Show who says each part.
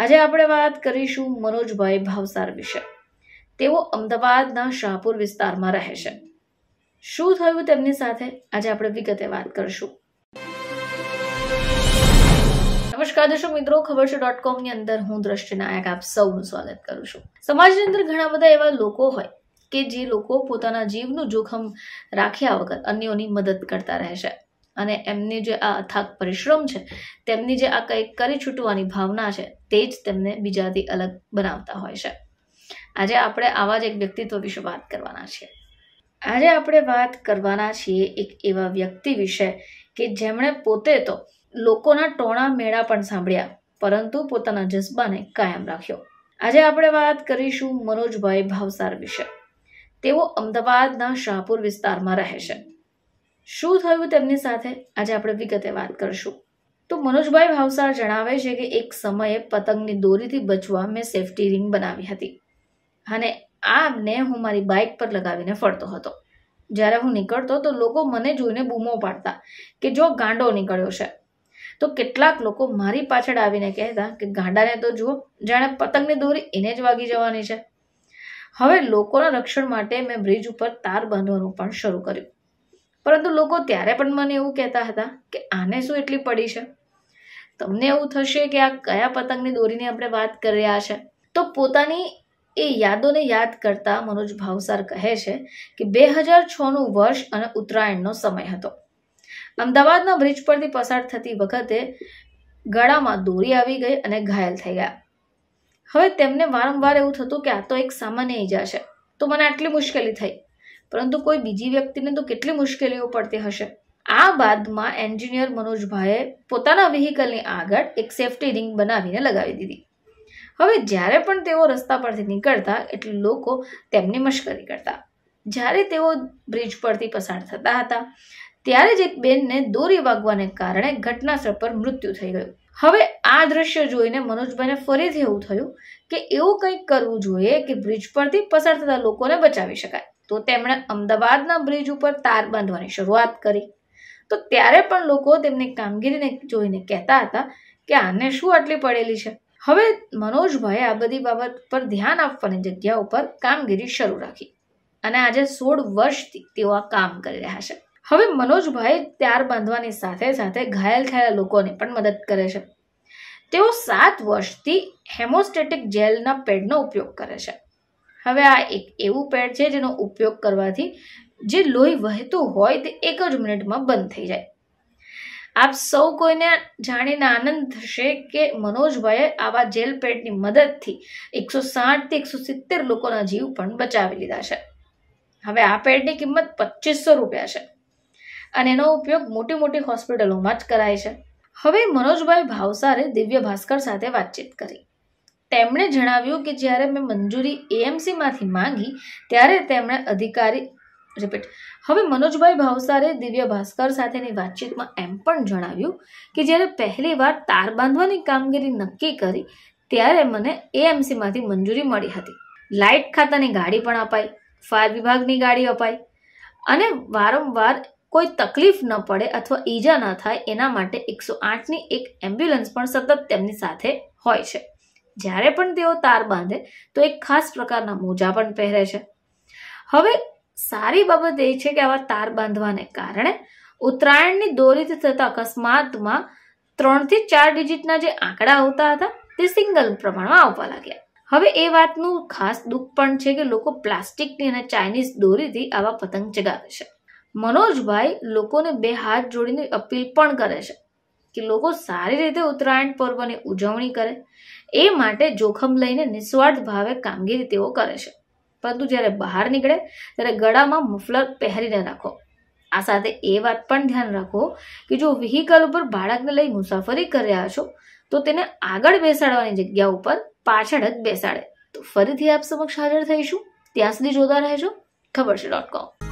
Speaker 1: આજે આપણે વાત કરીશું મનોજભાઈ ભાવસાર વિશે તેઓ અમદાવાદના શાહપુર વિસ્તારમાં રહે છે શું થયું તેમની સાથે આજે આપણે વિગતે વાત કરીશું નમસ્કાર દર્શક મિત્રો ખબર છે ડોટ કોમની અંદર હું દ્રષ્ટિ નાયક આપ સૌનું સ્વાગત કરું છું સમાજની અંદર ઘણા બધા એવા લોકો હોય કે જે લોકો પોતાના જીવનું જોખમ રાખ્યા વગર અન્યોની મદદ કરતા રહે છે અને એમની જે આ અથાગ પરિશ્રમ છે તેમની જે આ કંઈક કરી છૂટવાની ભાવના છે તે જ તેમને બીજાથી અલગ બનાવતા હોય છે આજે આપણે આવા જ એક વ્યક્તિત્વ વિશે વાત કરવાના છીએ આજે આપણે વાત કરવાના છીએ એક એવા વ્યક્તિ વિશે કે જેમણે પોતે તો લોકોના ટોણા મેળા પણ સાંભળ્યા પરંતુ પોતાના જજ્બાને કાયમ રાખ્યો આજે આપણે વાત કરીશું મનોજભાઈ ભાવસાર વિશે તેઓ અમદાવાદના શાહપુર વિસ્તારમાં રહે છે શું થયું તેમની સાથે આજે આપણે વિગતે વાત કરીશું તો મનોજભાઈ ભાવસાર જણાવે છે કે એક સમયે પતંગની દોરીથી બચવા મેં સેફટી રિંગ બનાવી હતી અને આગને હું મારી બાઇક પર લગાવીને ફરતો હતો જ્યારે હું નીકળતો તો લોકો મને જોઈને બૂમો પાડતા કે જો ગાંડો નીકળ્યો છે તો કેટલાક લોકો મારી પાછળ આવીને કહેતા કે ગાંડાને તો જુઓ જાણે પતંગની દોરી એને જ વાગી જવાની છે હવે લોકોના રક્ષણ માટે મેં બ્રિજ ઉપર તાર બાંધવાનું પણ શરૂ કર્યું પરંતુ લોકો ત્યારે પણ મને એવું કહેતા હતા કે આને શું એટલી પડી છે તમને એવું થશે કે આ કયા પતંગની દોરીની આપણે વાત કરી રહ્યા છે તો પોતાની એ યાદોને યાદ કરતા મનોજ ભાવસાર કહે છે કે બે હજાર છનું વર્ષ અને ઉત્તરાયણનો સમય હતો અમદાવાદના બ્રિજ પરથી પસાર થતી વખતે ગળામાં દોરી આવી ગઈ અને ઘાયલ થઈ ગયા હવે તેમને વારંવાર એવું થતું કે આ તો એક સામાન્ય ઈજા છે તો મને આટલી મુશ્કેલી થઈ પરંતુ કોઈ બીજી વ્યક્તિને તો કેટલી મુશ્કેલીઓ પડતી હશે આ બાદમાં એન્જિનિયર મનોજભાઈએ પોતાના વ્હીકલની આગળ એક સેફ્ટી રિંગ બનાવીને લગાવી દીધી હવે જ્યારે પણ તેઓ રસ્તા પરથી નીકળતા એટલે લોકો તેમની મશ્કરી કરતા જ્યારે તેઓ બ્રિજ પરથી પસાર થતા હતા ત્યારે જ એક બેનને દોરી વાગવાને કારણે ઘટનાસ્થળ પર મૃત્યુ થઈ ગયું હવે આ દ્રશ્ય જોઈને મનોજભાઈને ફરીથી એવું થયું કે એવું કંઈક કરવું જોઈએ કે બ્રિજ પરથી પસાર થતા લોકોને બચાવી શકાય તો તેમણે અમદાવાદના બ્રિજ ઉપર તાર બાંધવાની શરૂઆત કરી તો ત્યારે પણ લોકો તેમની કામગીરીને જોઈને કહેતા હતા કે આને શું આટલી પડેલી છે હવે મનોજભાઈ આ બધી બાબત પર ધ્યાન આપવાની જગ્યા ઉપર કામગીરી શરૂ રાખી અને આજે સોળ વર્ષથી તેઓ આ કામ કરી રહ્યા છે હવે મનોજભાઈ ત્યાર બાંધવાની સાથે સાથે ઘાયલ થયેલા લોકોને પણ મદદ કરે છે તેઓ સાત વર્ષથી હેમોસ્ટેટિક જેલના પેડનો ઉપયોગ કરે છે હવે આ એક એવું પેડ છે જેનો ઉપયોગ કરવાથી જે લોહી વહેતું હોય તે એક જ મિનિટમાં બંધ થઈ જાય આપ સૌ કોઈને જાણીને આનંદ થશે કે મનોજભાઈએ આવા જેલ પેડની મદદથી એકસો સાઠથી એકસો સિત્તેર લોકોના જીવ પણ બચાવી લીધા છે હવે આ પેડની કિંમત પચીસો રૂપિયા છે અને એનો ઉપયોગ મોટી મોટી હોસ્પિટલોમાં જ કરાય છે હવે મનોજભાઈ ભાવસારે દિવ્ય ભાસ્કર સાથે વાતચીત કરી તેમણે જણાવ્યું કે જ્યારે મેં મંજૂરી એએમસીમાંથી માંગી ત્યારે તેમણે અધિકારી રિપીટ હવે મનોજભાઈ ભાવસારે દિવ્ય ભાસ્કર સાથેની વાતચીતમાં એમ પણ જણાવ્યું કે જ્યારે પહેલી વાર તાર બાંધવાની કામગીરી નક્કી કરી ત્યારે મને એએમસીમાંથી મંજૂરી મળી હતી લાઇટ ખાતાની ગાડી પણ અપાઈ ફાયર વિભાગની ગાડી અપાઈ અને વારંવાર કોઈ તકલીફ ન પડે અથવા ઈજા ન થાય એના માટે એકસો આઠની એક એમ્બ્યુલન્સ પણ સતત તેમની સાથે હોય છે જ્યારે પણ તેઓ તાર બાંધે તો એક ખાસ પ્રકારના મોજા પણ પહેરે છે હવે સારી બાબત એ છે કે આવા તાર બાંધવાને કારણે ઉત્તરાયણની દોરીથી થતા અકસ્માતમાં ત્રણથી ચાર ડિજિટના જે આંકડા આવતા હતા તે સિંગલ પ્રમાણમાં આવવા લાગ્યા હવે એ વાતનું ખાસ દુઃખ પણ છે કે લોકો પ્લાસ્ટિકની અને ચાઇનીઝ દોરીથી આવા પતંગ ચગાવે છે મનોજભાઈ લોકોને બે હાથ જોડીને અપીલ પણ કરે છે કે લોકો સારી રીતે ઉત્તરાયણ પર્વની ઉજવણી કરે એ માટે જોખમ લઈને નિસ્વાર્થ ભાવે કામગીરી તેઓ કરે છે પરંતુ જ્યારે બહાર નીકળે ત્યારે ગળામાં મફલર પહેરીને રાખો આ સાથે એ વાત પણ ધ્યાન રાખો કે જો વ્હીકલ ઉપર બાળકને લઈ મુસાફરી કરી રહ્યા છો તો તેને આગળ બેસાડવાની જગ્યા ઉપર પાછળ જ બેસાડે તો ફરીથી આપ સમક્ષ હાજર થઈશું ત્યાં સુધી જોતા રહેજો ખબર છે ડોટ કોમ